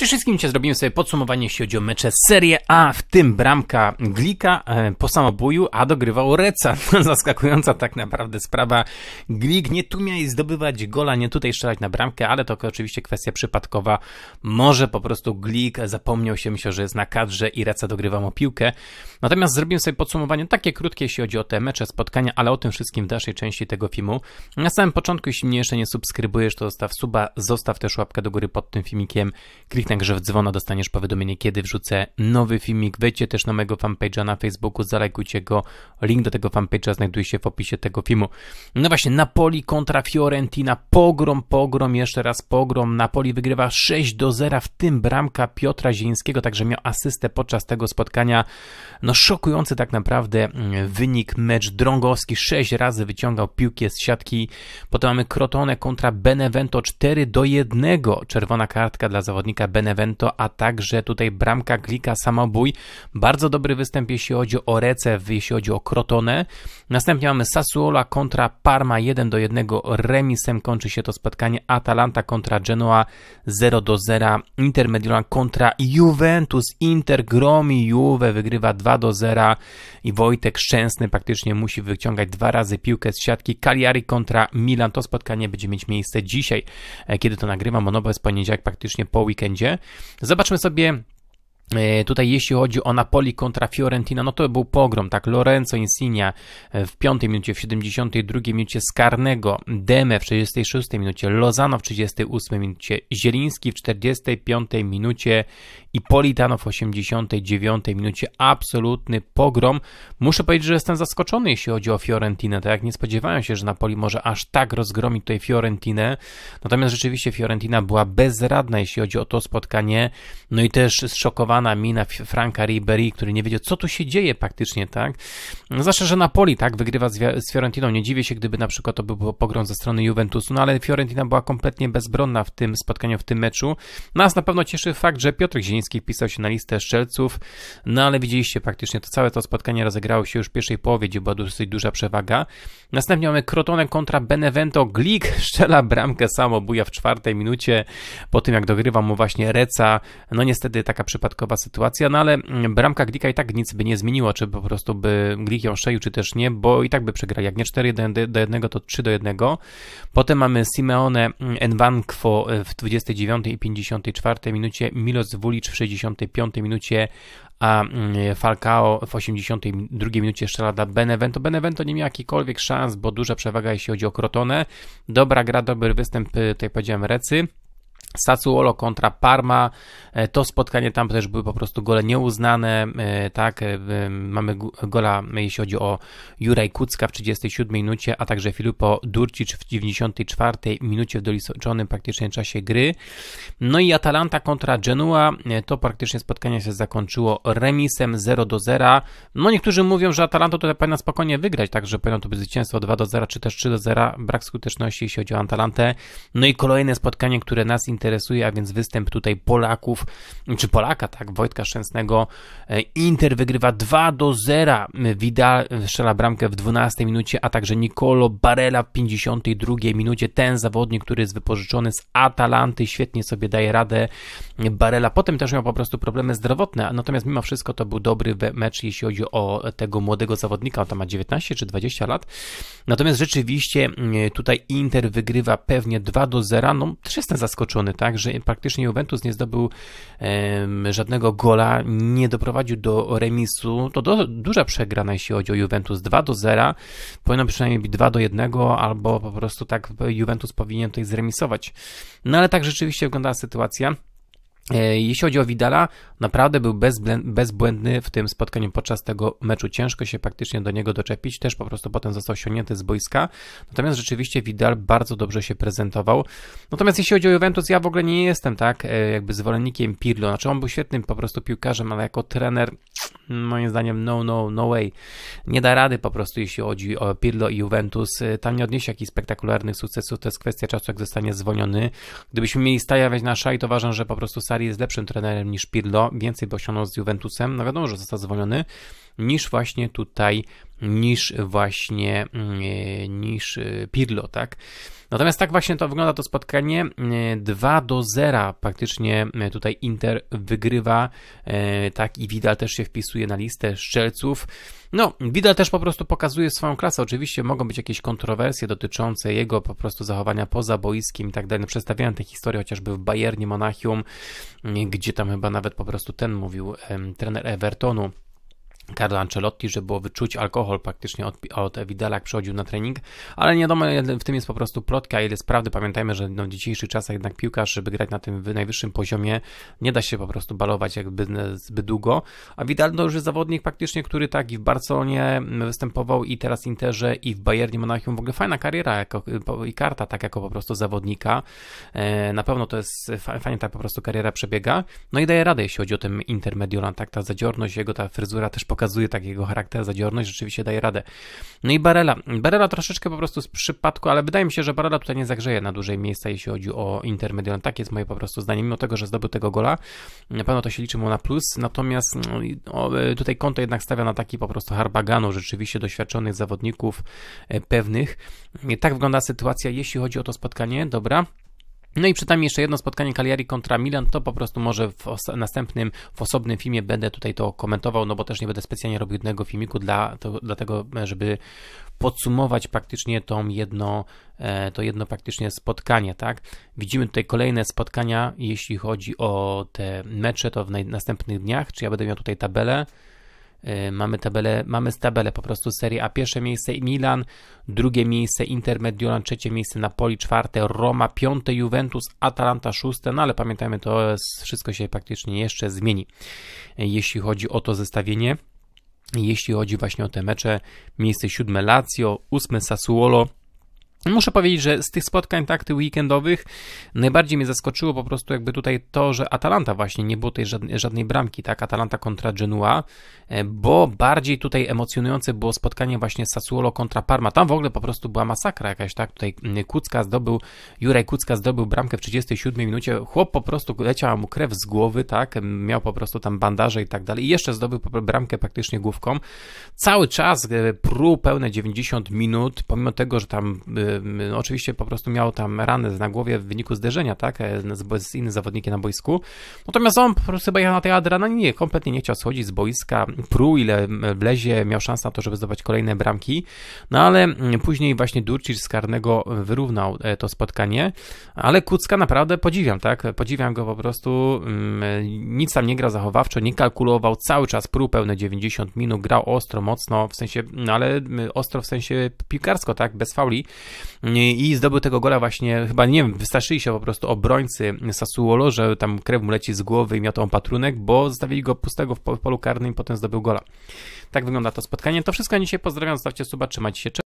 Przy wszystkim cię zrobimy sobie podsumowanie, jeśli chodzi o mecze Serie A, w tym bramka Glika e, po samobuju, a dogrywał Reca. No, zaskakująca tak naprawdę sprawa. Glik nie tu miał zdobywać gola, nie tutaj strzelać na bramkę, ale to oczywiście kwestia przypadkowa. Może po prostu Glik zapomniał się, myślę, że jest na kadrze i Reca dogrywał mu piłkę. Natomiast zrobimy sobie podsumowanie takie krótkie, jeśli chodzi o te mecze, spotkania, ale o tym wszystkim w dalszej części tego filmu. Na samym początku, jeśli mnie jeszcze nie subskrybujesz, to zostaw suba, zostaw też łapkę do góry pod tym filmikiem, kliknij Także w dzwona, dostaniesz powiadomienie, kiedy wrzucę nowy filmik. Wejdźcie też na mojego fanpage'a na Facebooku, zalajkujcie go. Link do tego fanpage'a znajduje się w opisie tego filmu. No właśnie, Napoli kontra Fiorentina. Pogrom, pogrom, jeszcze raz pogrom. Napoli wygrywa 6 do 0, w tym bramka Piotra Zielińskiego, także miał asystę podczas tego spotkania. No szokujący tak naprawdę mm, wynik. Mecz Drągowski 6 razy wyciągał piłkę z siatki. Potem mamy Crotone kontra Benevento 4 do 1. Czerwona kartka dla zawodnika Benevento Benevento, a także tutaj bramka Glika, samobój. Bardzo dobry występ, jeśli chodzi o Recew, jeśli chodzi o Crotone. Następnie mamy Sassuola kontra Parma 1 do 1. Remisem kończy się to spotkanie Atalanta kontra Genoa 0 do 0. Inter Mediolan kontra Juventus. Inter gromi Juve, wygrywa 2 do 0 i Wojtek Szczęsny praktycznie musi wyciągać dwa razy piłkę z siatki. Cagliari kontra Milan. To spotkanie będzie mieć miejsce dzisiaj, e, kiedy to nagrywam. Ono jest poniedziałek praktycznie po weekendzie. Zobaczmy sobie E, tutaj jeśli chodzi o Napoli kontra Fiorentina, no to był pogrom, tak, Lorenzo Insignia e, w 5 minucie, w 72 minucie Skarnego, Deme w 66 minucie, Lozano w 38 minucie, Zieliński w 45 minucie i Politano w 89 minucie. Absolutny pogrom. Muszę powiedzieć, że jestem zaskoczony, jeśli chodzi o Fiorentinę, tak, nie spodziewałem się, że Napoli może aż tak rozgromić tutaj Fiorentinę, natomiast rzeczywiście Fiorentina była bezradna, jeśli chodzi o to spotkanie, no i też zszokowana załamana mina Franka Ribery, który nie wiedział, co tu się dzieje praktycznie, tak? No zwłaszcza, że Napoli, tak, wygrywa z, z Fiorentiną. Nie dziwię się, gdyby na przykład to był pogrom ze strony Juventusu, no ale Fiorentina była kompletnie bezbronna w tym spotkaniu, w tym meczu. Nas na pewno cieszy fakt, że Piotr Zieliński wpisał się na listę strzelców, no ale widzieliście praktycznie to całe to spotkanie rozegrało się już w pierwszej połowie, gdzie była dosyć duża przewaga. Następnie mamy Crotone kontra Benevento. Glik szczela bramkę samobuja w czwartej minucie, po tym jak dogrywa mu właśnie Reca. No niestety taka przypadkowa słaba sytuacja, no ale mm, bramka Glika i tak nic by nie zmieniła, czy po prostu by Glik ją strzelił, czy też nie, bo i tak by przegrali. Jak nie 4 do 1, to 3 do 1. Potem mamy Simeone mm, Nwankwo y, w 29 i 54 minucie, Milos Wulicz w 65 minucie, a mm, Falcao w 82 minucie strzela dla Benevento. Benevento nie miał jakichkolwiek szans, bo duża przewaga jeśli chodzi o Krotone. Dobra gra, dobry występ, y, tutaj powiedziałem Recy. Sassuolo kontra Parma, e, to spotkanie tam też były po prostu gole nieuznane, e, tak, e, mamy gola jeśli chodzi o Juraj Kucka w 37 minucie, a także Filipo Durcic w 94 minucie w doliczonym praktycznie czasie gry. No i Atalanta kontra Genua, to praktycznie spotkanie się zakończyło remisem 0 do 0. No niektórzy mówią, że Atalanta tutaj powinna spokojnie wygrać, także powinno to być zwycięstwo 2 do 0 czy też 3 do 0, brak skuteczności jeśli chodzi o Atalantę. No i kolejne spotkanie, które nas interesuje interesuje, a więc występ tutaj Polaków, czy Polaka, tak, Wojtka Szczęsnego. E, Inter wygrywa 2 do 0. Widal strzela bramkę w 12 minucie, a także Nicolo Barella w 52 minucie. Ten zawodnik, który jest wypożyczony z Atalanty, świetnie sobie daje radę. Barella potem też miał po prostu problemy zdrowotne, natomiast mimo wszystko to był dobry mecz, jeśli chodzi o tego młodego zawodnika. On tam ma 19 czy 20 lat. Natomiast rzeczywiście mm, tutaj Inter wygrywa pewnie 2 do 0. No, też jestem zaskoczony zakończony tak, że praktycznie Juventus nie zdobył um, żadnego gola, nie doprowadził do remisu. To do, duża przegrana, jeśli chodzi o Juventus. 2 do 0, powinno być przynajmniej być 2 do 1, albo po prostu tak Juventus powinien tutaj zremisować. No ale tak rzeczywiście wyglądała sytuacja. E, jeśli chodzi o Widala, naprawdę był bezbłędny w tym spotkaniu podczas tego meczu. Ciężko się praktycznie do niego doczepić, też po prostu potem został ściągnięty z boiska. Natomiast rzeczywiście Vidal bardzo dobrze się prezentował. Natomiast jeśli chodzi o Juventus, ja w ogóle nie jestem tak e, jakby zwolennikiem Pirlo. Znaczy on był świetnym po prostu piłkarzem, ale jako trener moim zdaniem no, no, no way. Nie da rady po prostu, jeśli chodzi o Pirlo i Juventus. Y, tam nie odniesie jakichś spektakularnych sukcesów, to jest kwestia czasu, jak zostanie zwolniony. Gdybyśmy mieli stajawiać na szaj, to uważam, że po prostu Sari jest lepszym trenerem niż Pirlo, więcej by osiągnął z Juventusem. No wiadomo, że został zwolniony, niż właśnie tutaj, niż właśnie, mm, e, niż e, Pirlo, tak? Natomiast tak właśnie to wygląda to spotkanie. 2 e, do 0 praktycznie tutaj Inter wygrywa, tak i Widal też się wpisuje na listę strzelców. No, Widal też po prostu pokazuje swoją klasę. Oczywiście mogą być jakieś kontrowersje dotyczące jego po prostu zachowania poza boiskiem i tak dalej. No, przedstawiałem tę historię chociażby w Bayernie Monachium, gdzie tam chyba nawet po prostu ten mówił, trener Evertonu Carlo Ancelotti, że było wyczuć alkohol praktycznie od, od Vidala, jak przychodził na trening, ale nie wiadomo, w tym jest po prostu plotka, ile jest prawdy. Pamiętajmy, że no, w dzisiejszych czasach jednak piłkarz, żeby grać na tym najwyższym poziomie, nie da się po prostu balować jakby zbyt długo, a Widal to już jest zawodnik praktycznie, który tak i w Barcelonie występował i teraz Interze i w Bayernie Monachium, w ogóle fajna kariera jako, i karta tak jako po prostu zawodnika. E, na pewno to jest, fajnie ta po prostu kariera przebiega, no i daje radę, jeśli chodzi o ten Intermediolan, tak ta zadziorność, jego ta fryzura też pokazuje pokazuje takiego charakteru, zadziorność, rzeczywiście daje radę. No i Barela. Barela troszeczkę po prostu z przypadku, ale wydaje mi się, że Barela tutaj nie zagrzeje na dłużej miejsca, jeśli chodzi o Inter Tak jest moje po prostu zdanie, mimo tego, że zdobył tego gola, na pewno to się liczy mu na plus, natomiast no, e, tutaj konto jednak stawia na taki po prostu harbaganu, rzeczywiście doświadczonych zawodników, e, pewnych. Tak wygląda sytuacja, jeśli chodzi o to spotkanie. Dobra, no i przed jeszcze jedno spotkanie Cagliari kontra Milan, to po prostu może w następnym, w osobnym filmie będę tutaj to komentował, no bo też nie będę specjalnie robił jednego filmiku dla, to, dlatego, e, żeby podsumować praktycznie tą jedno, e, to jedno praktycznie spotkanie, tak? Widzimy tutaj kolejne spotkania, jeśli chodzi o te mecze, to w następnych dniach, czy ja będę miał tutaj tabelę, E, mamy tabelę, mamy tabelę po prostu Serie A. Pierwsze miejsce Milan, drugie miejsce Inter Mediolan, trzecie miejsce Napoli, czwarte Roma, piąte Juventus, Atalanta szóste, no ale pamiętajmy, to wszystko się praktycznie jeszcze zmieni, e, jeśli chodzi o to zestawienie. Jeśli chodzi właśnie o te mecze, miejsce siódme Lazio, ósme Sassuolo, Muszę powiedzieć, że z tych spotkań tak tych weekendowych najbardziej mnie zaskoczyło po prostu jakby tutaj to, że Atalanta właśnie nie było tej żadnej, żadnej bramki, tak? Atalanta kontra Genua, e, bo bardziej tutaj emocjonujące było spotkanie właśnie Sassuolo kontra Parma. Tam w ogóle po prostu była masakra jakaś, tak? Tutaj mm, Kucka zdobył, Juraj Kucka zdobył bramkę w 37 minucie. Chłop po prostu leciała mu krew z głowy, tak? Miał po prostu tam bandaże i tak dalej. I jeszcze zdobył bramkę praktycznie główką. Cały czas e, prób pełne 90 minut, pomimo tego, że tam e, oczywiście po prostu miał tam ranę na głowie w wyniku zderzenia, tak, e, z, z innym zawodnikiem na boisku. Natomiast on po prostu chyba jechał na tej adrenalinie, kompletnie nie chciał schodzić z boiska, pruł ile wlezie, miał szansę na to, żeby zdobyć kolejne bramki, no ale mm, później właśnie Durcic z karnego wyrównał e, to spotkanie, ale Kucka naprawdę podziwiam, tak, podziwiam go po prostu, mm, nic tam nie gra zachowawczo, nie kalkulował, cały czas pru pełne 90 minut, grał ostro, mocno, w sensie, no ale ostro w sensie piłkarsko, tak, bez fauli, i zdobył tego gola właśnie, chyba nie wiem, wystraszyli się po prostu obrońcy Sasuolo, że tam krew mu leci z głowy i miotą patrunek, bo zostawili go pustego w polu karnym i potem zdobył gola. Tak wygląda to spotkanie. To wszystko dzisiaj. Pozdrawiam, zostawcie suba, trzymajcie się.